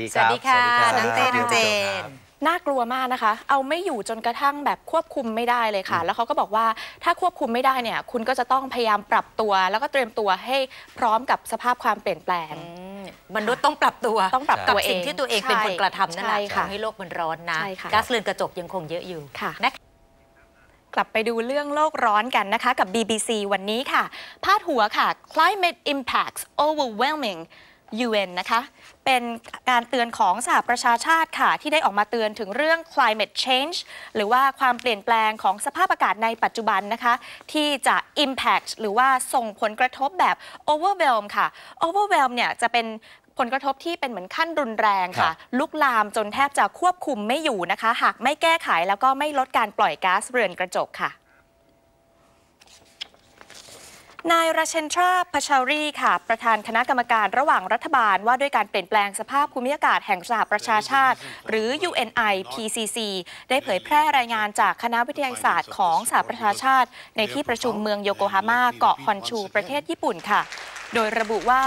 ดีคสวัรัสบดีค่ะสวัสดีค่ะนังเต้นังเจน น่ากลัวมากนะคะ เอาไม่อยู่จนกระทั่งแบบควบคุมไม่ได้เลยค่ะ แล้วเขาก็บอกว่าถ้าควบคุมไม่ได้เนี่ย คุณก็จะต้องพยายามปรับตัว แล้วก็เตรียมตัวให้พร้อมกับสภาพความเปลี่ยนแปลงมนุษย์ต้องปรับตัว ต้องปรับตัวกับเองสิ่งที่ตัวเองเป็นคนกระทำนั่นแหละ่ทำให้โลกมันร้อนนะ ก๊าซเรือนกระจกยังคงเยอะอยู่ค่ะนะกลับไปดูเรื่องโลกร้อนกันนะคะ กับ BBC วันนี้ค่ะ พาดหัวค่ะ Climate Impacts Overwhelming UN นะคะ เป็นการเตือนของสหประชาชาติค่ะ ที่ได้ออกมาเตือนถึงเรื่อง climate change หรือว่าความเปลี่ยนแปลงของสภาพอากาศในปัจจุบันนะคะ ที่จะ impact หรือว่าส่งผลกระทบแบบ overwhelm ค่ะ overwhelm เนี่ยจะเป็นผลกระทบที่เป็นเหมือนขั้นรุนแรงค่ะ ลุกลามจนแทบจะควบคุมไม่อยู่นะคะ หากไม่แก้ไขแล้วก็ไม่ลดการปล่อยก๊าซเรือนกระจกค่ะนายราเชนทราพชารีค่ะ ประธานคณะกรรมการระหว่างรัฐบาลว่าด้วยการเปลี่ยนแปลงสภาพภูมิอากาศแห่งสหประชาชาติ หรือ UNIPCC ได้เผยแพร่รายงานจากคณะวิทยาศาสตร์ของสหประชาชาติ ในที่ประชุมเมืองโยโกฮาม่าเกาะฮอนชูประเทศญี่ปุ่นค่ะ โดยระบุว่า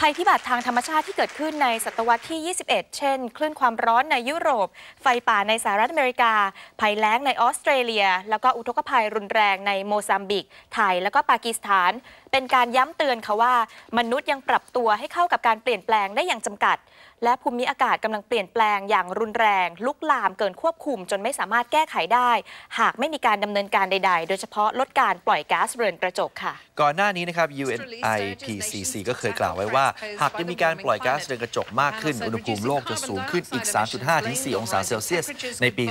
ภัยพิบัติทางธรรมชาติที่เกิดขึ้นในศตวรรษที่ 21 เช่น คลื่นความร้อนในยุโรป ไฟป่าในสหรัฐอเมริกา ภัยแล้งในออสเตรเลีย แล้วก็อุทกภัยรุนแรงในโมซัมบิก ไทย แล้วก็ปากีสถานเป็นการย้ำเตือนค่ะว่ามนุษย์ยังปรับตัวให้เข้ากับการเปลี่ยนแปลงได้อย่างจำกัด และภูมิอากาศกำลังเปลี่ยนแปลงอย่างรุนแรง ลุกลามเกินควบคุมจนไม่สามารถแก้ไขได้ หากไม่มีการดำเนินการใด ๆ โดยเฉพาะลดการปล่อยก๊าซเรือนกระจกค่ะ ก่อนหน้านี้นะครับ UNIPCC ก็เคยกล่าวไว้ว่า หากยังมีการปล่อยก๊าซเรือนกระจกมากขึ้นอุณหภูมิโลกจะสูงขึ้นอีก 3.5 ถึง 4 องศาเซลเซียส ในปี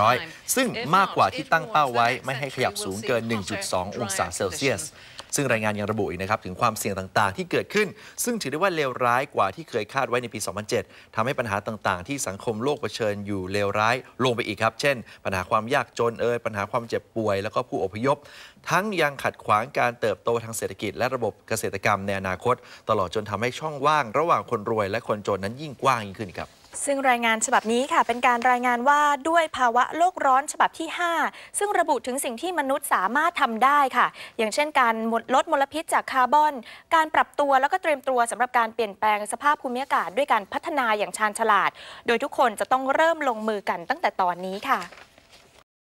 2100 ซึ่งมากกว่าที่ตั้งเป้าไว้ไม่ให้ขยับสูงเกิน 1.2 องศาเซลเซียสซึ่งรายงานยังระบุอีกนะครับ ถึงความเสี่ยงต่างๆ ที่เกิดขึ้น ซึ่งถือได้ว่าเลวร้ายกว่าที่เคยคาดไว้ในปี 2007ทำให้ปัญหาต่างๆ ที่สังคมโลกเผชิญอยู่เลวร้าย ลงไปอีกครับ เช่น ปัญหาความยากจนเอ่ยปัญหาความเจ็บป่วยแล้วก็ผู้อพยพ ทั้งยังขัดขวางการเติบโตทางเศรษฐกิจและระบบเกษตรกรรมในอนาคต ตลอดจนทำให้ช่องว่าง ระหว่างคนรวย และคนจนนั้นยิ่งกว้างยิ่งขึ้นครับซึ่งรายงานฉบับนี้ค่ะ เป็นการรายงานว่าด้วยภาวะโลกร้อนฉบับที่ 5 ซึ่งระบุถึงสิ่งที่มนุษย์สามารถทำได้ค่ะ อย่างเช่นการลดมลพิษจากคาร์บอน การปรับตัวแล้วก็เตรียมตัวสำหรับการเปลี่ยนแปลงสภาพภูมิอากาศด้วยการพัฒนาอย่างชาญฉลาด โดยทุกคนจะต้องเริ่มลงมือกันตั้งแต่ตอนนี้ค่ะ